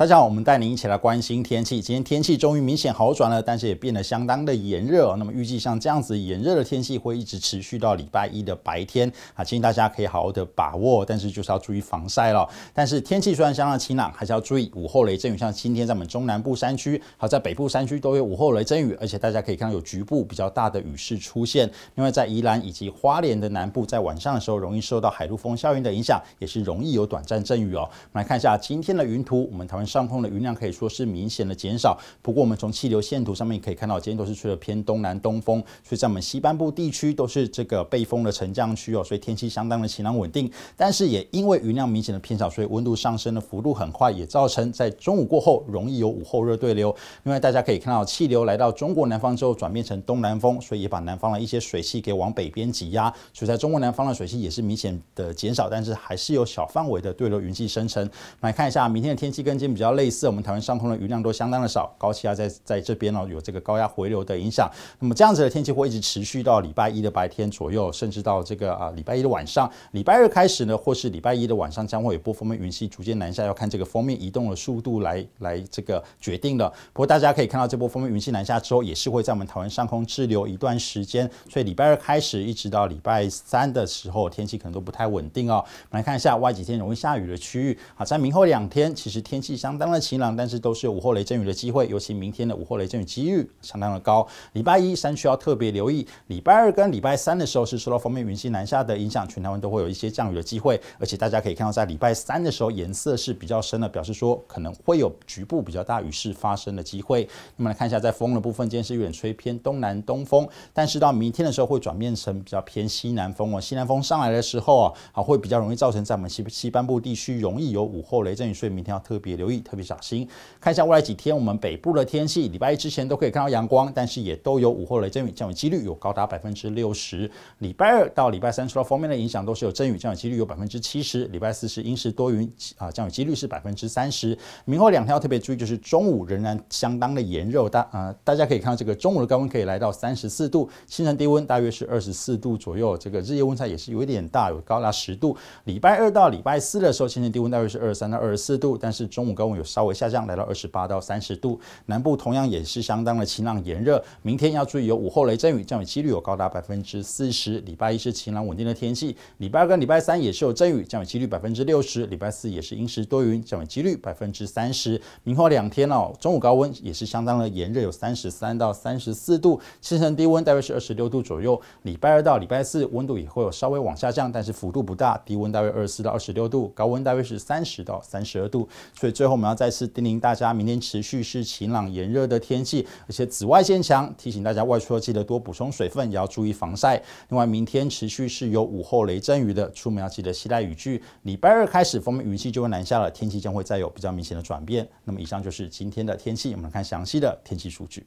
大家好，我们带您一起来关心天气。今天天气终于明显好转了，但是也变得相当的炎热。那么预计像这样子炎热的天气会一直持续到礼拜一的白天啊，建议大家可以好好的把握，但是就是要注意防晒了。但是天气虽然相当晴朗，还是要注意午后雷阵雨。像今天在我们中南部山区，好在北部山区都有午后雷阵雨，而且大家可以看到有局部比较大的雨势出现。另外在宜兰以及花莲的南部，在晚上的时候容易受到海陆风效应的影响，也是容易有短暂阵雨哦。我们来看一下今天的云图，我们台湾。上空的云量可以说是明显的减少，不过我们从气流线图上面可以看到，今天都是吹了偏东南东风，所以在我们西半部地区都是这个背风的沉降区哦，所以天气相当的晴朗稳定。但是也因为云量明显的偏少，所以温度上升的幅度很快，也造成在中午过后容易有午后热对流。另外大家可以看到，气流来到中国南方之后转变成东南风，所以也把南方的一些水汽给往北边挤压，所以在中国南方的水汽也是明显的减少，但是还是有小范围的对流云系生成。来看一下明天的天气跟今天。比。比较类似，我们台湾上空的雨量都相当的少，高气压在在这边呢，有这个高压回流的影响。那么这样子的天气会一直持续到礼拜一的白天左右，甚至到这个啊礼拜一的晚上。礼拜二开始呢，或是礼拜一的晚上，将会有波锋面云系逐渐南下，要看这个风面移动的速度来来这个决定了。不过大家可以看到，这波风面云系南下之后，也是会在我们台湾上空滞留一段时间。所以礼拜二开始一直到礼拜三的时候，天气可能都不太稳定哦。来看一下外几天容易下雨的区域啊，在明后两天，其实天气。相当的晴朗，但是都是午后雷阵雨的机会，尤其明天的午后雷阵雨机遇相当的高。礼拜一山区要特别留意，礼拜二跟礼拜三的时候是受到封面云系南下的影响，全台湾都会有一些降雨的机会。而且大家可以看到，在礼拜三的时候颜色是比较深的，表示说可能会有局部比较大雨势发生的机会。那么来看一下在风的部分，今天是有点吹偏东南东风，但是到明天的时候会转变成比较偏西南风哦。西南风上来的时候啊，好会比较容易造成在我们西西部地区容易有午后雷阵雨，所以明天要特别留。特别小心。看一下未来几天我们北部的天气，礼拜一之前都可以看到阳光，但是也都有午后雷阵雨，降雨几率有高达百分之六十。礼拜二到礼拜三受到封面的影响，都是有阵雨，降雨几率有百分之七十。礼拜四是阴时多云啊，降雨几率是百分之三十。明后两天要特别注意，就是中午仍然相当的炎热，大啊大家可以看到这个中午的高温可以来到三十四度，清晨低温大约是二十四度左右，这个日夜温差也是有一点大，有高达十度。礼拜二到礼拜四的时候，清晨低温大约是二十三到二十四度，但是中午。高温有稍微下降，来到二十八到三十度。南部同样也是相当的晴朗炎热。明天要注意有午后雷阵雨，降雨几率有高达百分之四十。礼拜一是晴朗稳定的天气，礼拜二跟礼拜三也是有阵雨，降雨几率百分之六十。礼拜四也是阴时多云，降雨几率百分之三十。明后两天哦，中午高温也是相当的炎热，有三十三到三十四度，清晨低温大约是二十六度左右。礼拜二到礼拜四温度也会有稍微往下降，但是幅度不大，低温大约二十四到二十六度，高温大约是三十到三十二度。所以最后，我们要再次叮咛大家，明天持续是晴朗炎热的天气，而且紫外线强，提醒大家外出记得多补充水分，也要注意防晒。另外，明天持续是有午后雷阵雨的，出门要记得携带雨具。礼拜二开始，风雨气就会南下了，天气将会再有比较明显的转变。那么，以上就是今天的天气，我们看详细的天气数据。